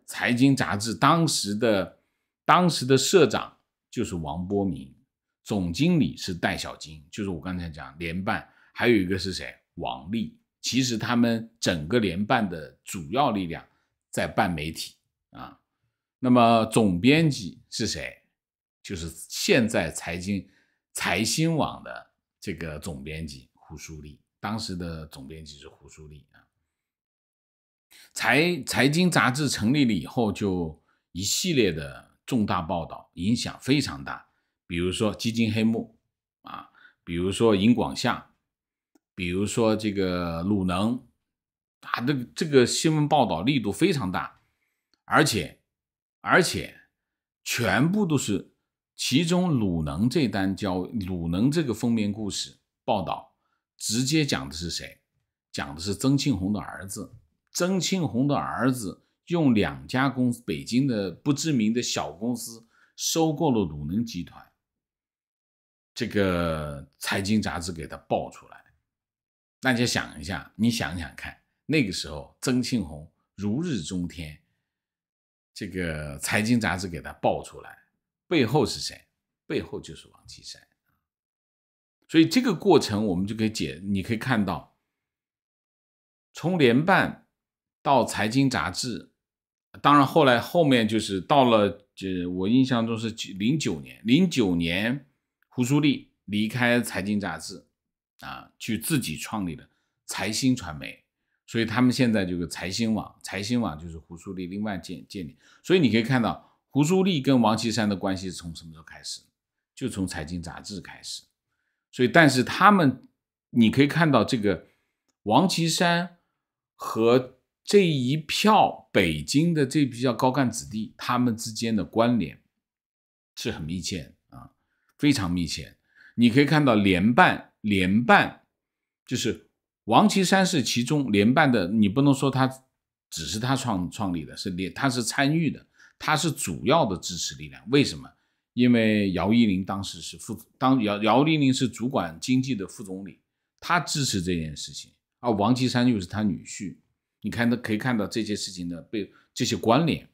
Speaker 1: 财经杂志》当时的当时的社长就是王波明，总经理是戴小金，就是我刚才讲联办，还有一个是谁？王力其实他们整个联办的主要力量在办媒体啊，那么总编辑是谁？就是现在财经财新网的这个总编辑胡舒立，当时的总编辑是胡舒立啊。财财经杂志成立了以后，就一系列的重大报道，影响非常大，比如说基金黑幕啊，比如说银广夏。比如说这个鲁能啊，这个这个新闻报道力度非常大，而且而且全部都是其中鲁能这单交鲁能这个封面故事报道直接讲的是谁？讲的是曾庆红的儿子，曾庆红的儿子用两家公司，北京的不知名的小公司收购了鲁能集团。这个财经杂志给他爆出。大家想一下，你想想看，那个时候曾庆红如日中天，这个财经杂志给他爆出来，背后是谁？背后就是王岐山。所以这个过程我们就可以解，你可以看到，从联办到财经杂志，当然后来后面就是到了，就我印象中是零九年，零九年胡舒立离开财经杂志。啊，去自己创立的财新传媒，所以他们现在这个财新网，财新网就是胡舒立另外建建立。所以你可以看到，胡舒立跟王岐山的关系从什么时候开始？就从财经杂志开始。所以，但是他们，你可以看到这个王岐山和这一票北京的这批叫高干子弟，他们之间的关联是很密切啊，非常密切。你可以看到联办。联办就是王岐山是其中联办的，你不能说他只是他创创立的，是联他是参与的，他是主要的支持力量。为什么？因为姚依林当时是副当姚姚依林是主管经济的副总理，他支持这件事情而王岐山又是他女婿，你看他可以看到这些事情的被这些关联。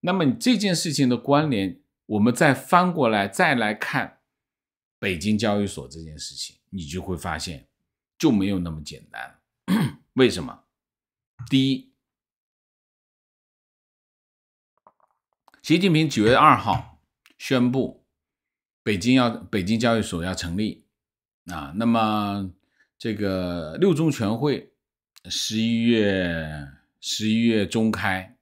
Speaker 1: 那么这件事情的关联，我们再翻过来再来看。北京交易所这件事情，你就会发现就没有那么简单。为什么？第一，习近平九月二号宣布北京要北京交易所要成立啊。那么这个六中全会十一月十一月中开，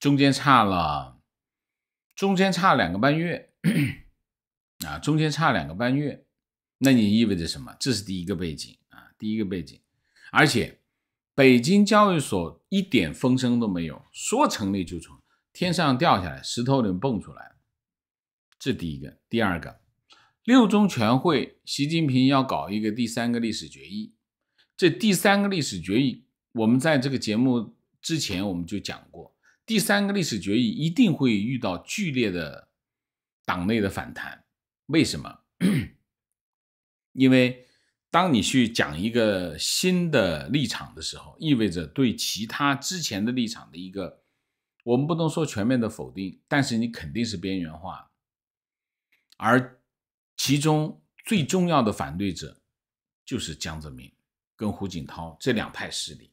Speaker 1: 中间差了中间差两个半月。啊，中间差两个半月，那你意味着什么？这是第一个背景啊，第一个背景。而且，北京交易所一点风声都没有，说成立就成，天上掉下来石头里蹦出来。这第一个，第二个，六中全会，习近平要搞一个第三个历史决议。这第三个历史决议，我们在这个节目之前我们就讲过，第三个历史决议一定会遇到剧烈的党内的反弹。为什么？因为当你去讲一个新的立场的时候，意味着对其他之前的立场的一个，我们不能说全面的否定，但是你肯定是边缘化。而其中最重要的反对者就是江泽民跟胡锦涛这两派势力。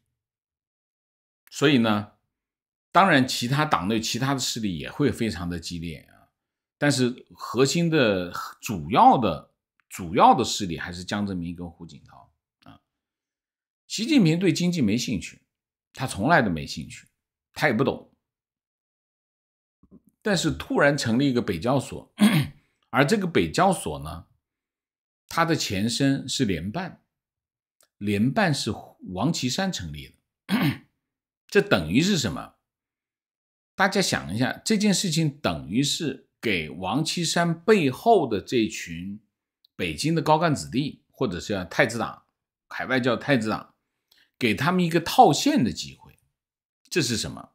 Speaker 1: 所以呢，当然其他党内其他的势力也会非常的激烈。但是核心的主要的主要的势力还是江泽民跟胡锦涛啊。习近平对经济没兴趣，他从来都没兴趣，他也不懂。但是突然成立一个北交所，而这个北交所呢，它的前身是联办，联办是王岐山成立的，这等于是什么？大家想一下，这件事情等于是。给王岐山背后的这群北京的高干子弟，或者是叫太子党，海外叫太子党，给他们一个套现的机会，这是什么？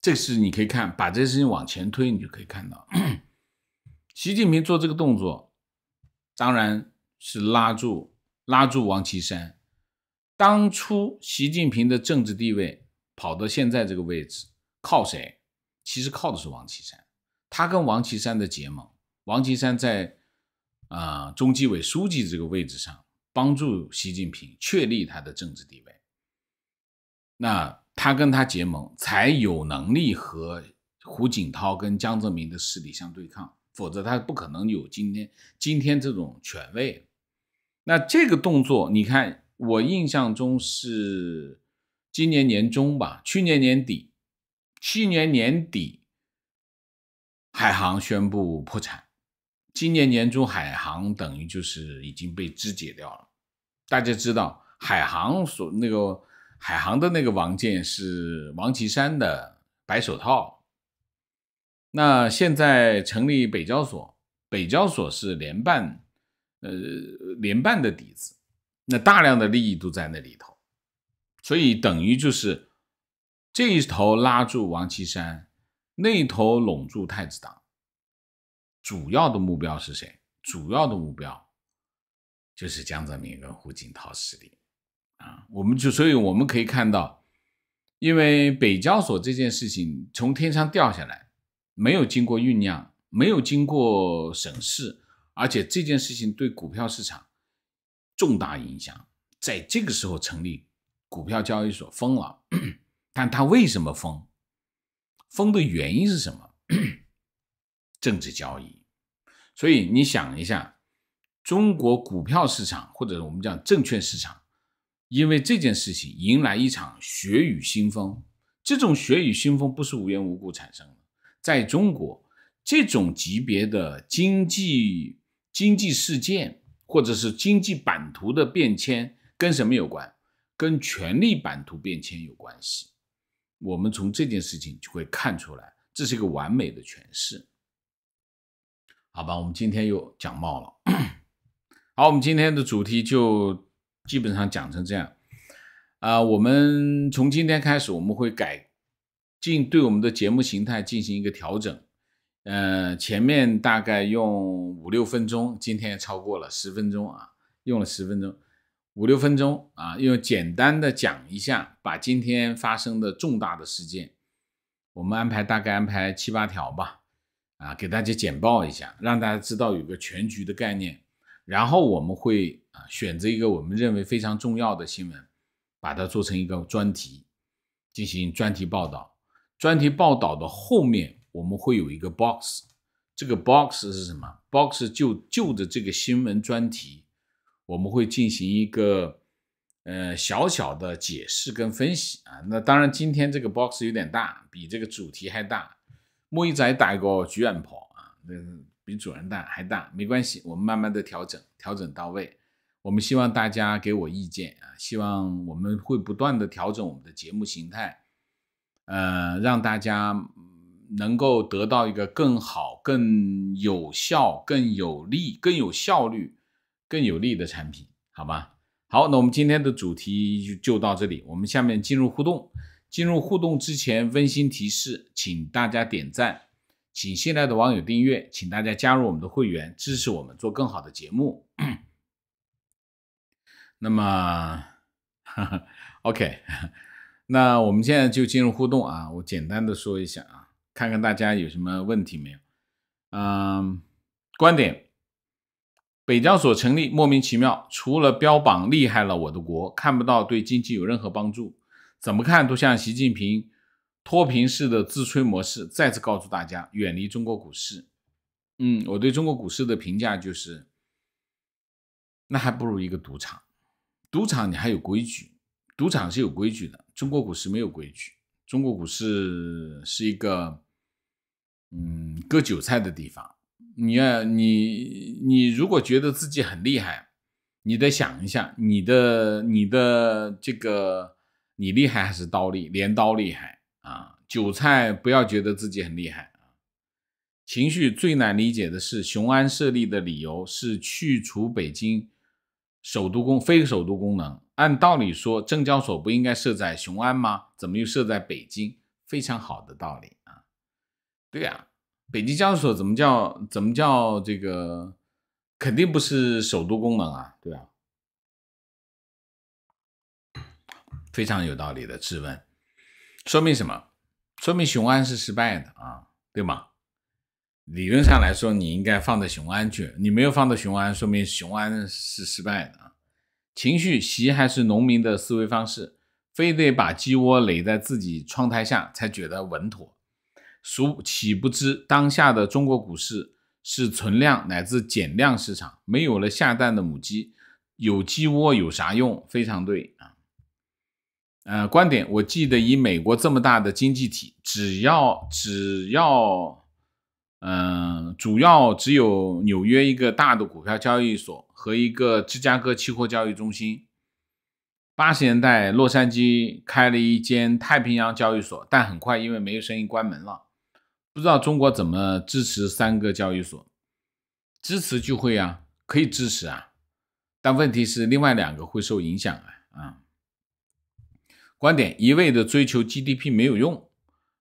Speaker 1: 这是你可以看，把这些事情往前推，你就可以看到，习近平做这个动作，当然是拉住拉住王岐山。当初习近平的政治地位跑到现在这个位置，靠谁？其实靠的是王岐山。他跟王岐山的结盟，王岐山在啊中纪委书记这个位置上帮助习近平确立他的政治地位，那他跟他结盟才有能力和胡锦涛跟江泽民的势力相对抗，否则他不可能有今天今天这种权位。那这个动作，你看，我印象中是今年年中吧，去年年底，去年年底。海航宣布破产，今年年中，海航等于就是已经被肢解掉了。大家知道，海航所那个海航的那个王建是王岐山的白手套。那现在成立北交所，北交所是联办，呃联办的底子，那大量的利益都在那里头，所以等于就是这一头拉住王岐山。那头笼住太子党，主要的目标是谁？主要的目标就是江泽民跟胡锦涛势力啊！我们就所以我们可以看到，因为北交所这件事情从天上掉下来，没有经过酝酿，没有经过审视，而且这件事情对股票市场重大影响，在这个时候成立股票交易所，疯了。但他为什么疯？风的原因是什么？政治交易。所以你想一下，中国股票市场或者我们讲证券市场，因为这件事情迎来一场血雨腥风。这种血雨腥风不是无缘无故产生的。在中国，这种级别的经济经济事件或者是经济版图的变迁，跟什么有关？跟权力版图变迁有关系。我们从这件事情就会看出来，这是一个完美的诠释，好吧？我们今天又讲冒了，好，我们今天的主题就基本上讲成这样。啊，我们从今天开始，我们会改进对我们的节目形态进行一个调整。呃，前面大概用五六分钟，今天超过了十分钟啊，用了十分钟。五六分钟啊，用简单的讲一下，把今天发生的重大的事件，我们安排大概安排七八条吧，啊，给大家简报一下，让大家知道有个全局的概念。然后我们会啊选择一个我们认为非常重要的新闻，把它做成一个专题，进行专题报道。专题报道的后面我们会有一个 box，这个 box 是什么？box 就就着这个新闻专题。我们会进行一个呃小小的解释跟分析啊，那当然今天这个 box 有点大，比这个主题还大。莫一仔打一个局远跑啊，那比主人大还大，没关系，我们慢慢的调整，调整到位。我们希望大家给我意见啊，希望我们会不断的调整我们的节目形态，呃，让大家能够得到一个更好、更有效、更有力、更有效率。更有利的产品，好吧。好，那我们今天的主题就就到这里。我们下面进入互动。进入互动之前，温馨提示，请大家点赞，请新的网友订阅，请大家加入我们的会员，支持我们做更好的节目。那么，OK，那我们现在就进入互动啊。我简单的说一下啊，看看大家有什么问题没有？嗯，观点。北交所成立莫名其妙，除了标榜厉害了我的国，看不到对经济有任何帮助，怎么看都像习近平脱贫式的自吹模式。再次告诉大家，远离中国股市。嗯，我对中国股市的评价就是，那还不如一个赌场。赌场你还有规矩，赌场是有规矩的，中国股市没有规矩。中国股市是一个，嗯，割韭菜的地方。你要你你如果觉得自己很厉害，你得想一下，你的你的这个，你厉害还是刀厉，镰刀厉害啊？韭菜不要觉得自己很厉害啊！情绪最难理解的是，雄安设立的理由是去除北京首都功非首都功能。按道理说，证交所不应该设在雄安吗？怎么又设在北京？非常好的道理啊！对呀。北极交易所怎么叫？怎么叫这个？肯定不是首都功能啊，对吧？非常有道理的质问，说明什么？说明雄安是失败的啊，对吗？理论上来说，你应该放在雄安去，你没有放在雄安，说明雄安是失败的。情绪，习还是农民的思维方式，非得把鸡窝垒在自己窗台下才觉得稳妥。孰岂不知，当下的中国股市是存量乃至减量市场，没有了下蛋的母鸡，有鸡窝有啥用？非常对啊。呃，观点，我记得以美国这么大的经济体，只要只要，嗯，主要只有纽约一个大的股票交易所和一个芝加哥期货交易中心。八十年代，洛杉矶开了一间太平洋交易所，但很快因为没有生意关门了。不知道中国怎么支持三个交易所，支持就会啊，可以支持啊，但问题是另外两个会受影响啊啊。观点：一味的追求 GDP 没有用，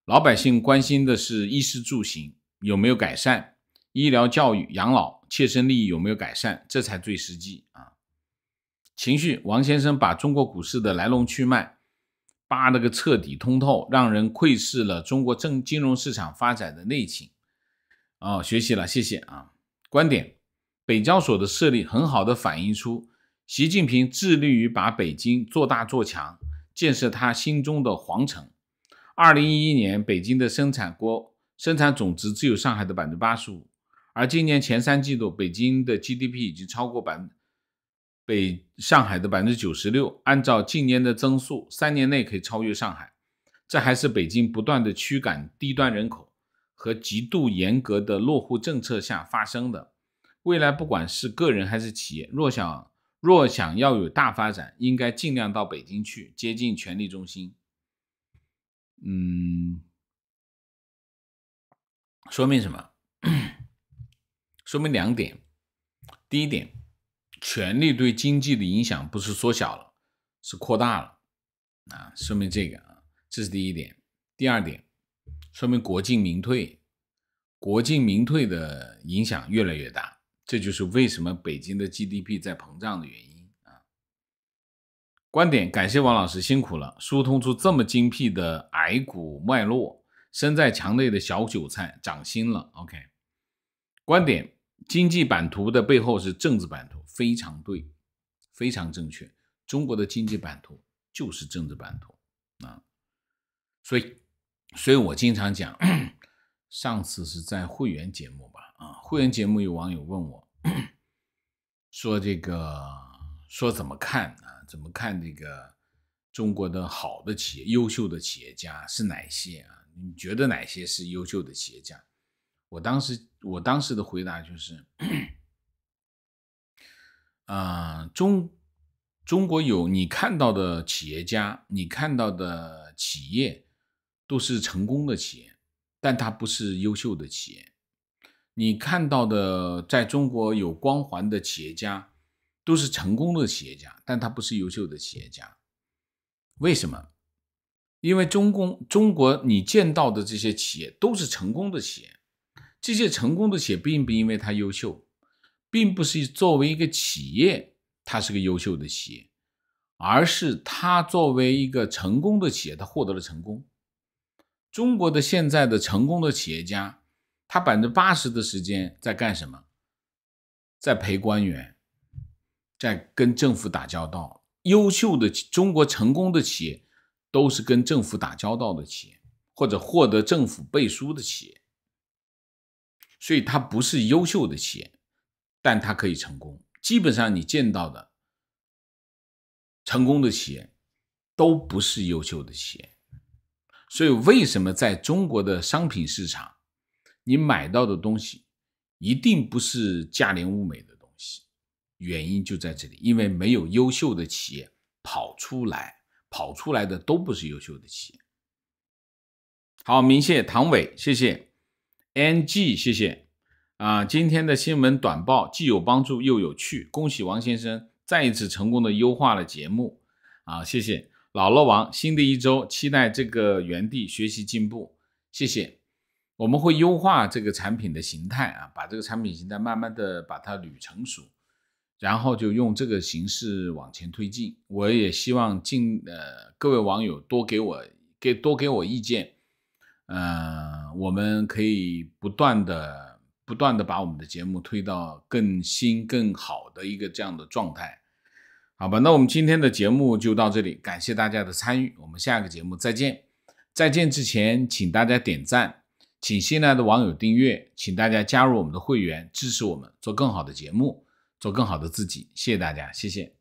Speaker 1: 老百姓关心的是衣食住行有没有改善，医疗、教育、养老切身利益有没有改善，这才最实际啊。情绪：王先生把中国股市的来龙去脉。扒了个彻底通透，让人窥视了中国正金融市场发展的内情。啊，学习了，谢谢啊。观点：北交所的设立很好的反映出习近平致力于把北京做大做强，建设他心中的皇城。二零一一年，北京的生产国生产总值只有上海的百分之八十五，而今年前三季度，北京的 GDP 已经超过百。北上海的百分之九十六，按照近年的增速，三年内可以超越上海。这还是北京不断的驱赶低端人口和极度严格的落户政策下发生的。未来不管是个人还是企业，若想若想要有大发展，应该尽量到北京去，接近权力中心。嗯，说明什么？说明两点。第一点。权力对经济的影响不是缩小了，是扩大了，啊，说明这个啊，这是第一点。第二点，说明国进民退，国进民退的影响越来越大。这就是为什么北京的 GDP 在膨胀的原因啊。观点，感谢王老师辛苦了，疏通出这么精辟的矮骨脉络，身在墙内的小韭菜长心了。OK，观点，经济版图的背后是政治版图。非常对，非常正确。中国的经济版图就是政治版图啊，所以，所以我经常讲，上次是在会员节目吧啊，会员节目有网友问我，说这个说怎么看啊？怎么看这个中国的好的企业、优秀的企业家是哪些啊？你觉得哪些是优秀的企业家？我当时我当时的回答就是。啊，中中国有你看到的企业家，你看到的企业都是成功的企业，但它不是优秀的企业。你看到的在中国有光环的企业家，都是成功的企业家，但他不是优秀的企业家。为什么？因为中共中国你见到的这些企业都是成功的企业，这些成功的企业并不因为它优秀。并不是作为一个企业，它是个优秀的企业，而是它作为一个成功的企业，它获得了成功。中国的现在的成功的企业家，他百分之八十的时间在干什么？在陪官员，在跟政府打交道。优秀的中国成功的企业，都是跟政府打交道的企业，或者获得政府背书的企业。所以，它不是优秀的企业。但他可以成功。基本上，你见到的成功的企业，都不是优秀的企业。所以，为什么在中国的商品市场，你买到的东西一定不是价廉物美的东西？原因就在这里，因为没有优秀的企业跑出来，跑出来的都不是优秀的企业。好，明谢唐伟，谢谢 NG，谢谢。啊，今天的新闻短报既有帮助又有趣。恭喜王先生再一次成功的优化了节目啊！谢谢老了王，新的一周，期待这个园地学习进步。谢谢，我们会优化这个产品的形态啊，把这个产品形态慢慢的把它捋成熟，然后就用这个形式往前推进。我也希望尽呃各位网友多给我给多给我意见，呃，我们可以不断的。不断的把我们的节目推到更新更好的一个这样的状态，好吧？那我们今天的节目就到这里，感谢大家的参与，我们下一个节目再见。再见之前，请大家点赞，请新来的网友订阅，请大家加入我们的会员，支持我们做更好的节目，做更好的自己。谢谢大家，谢谢。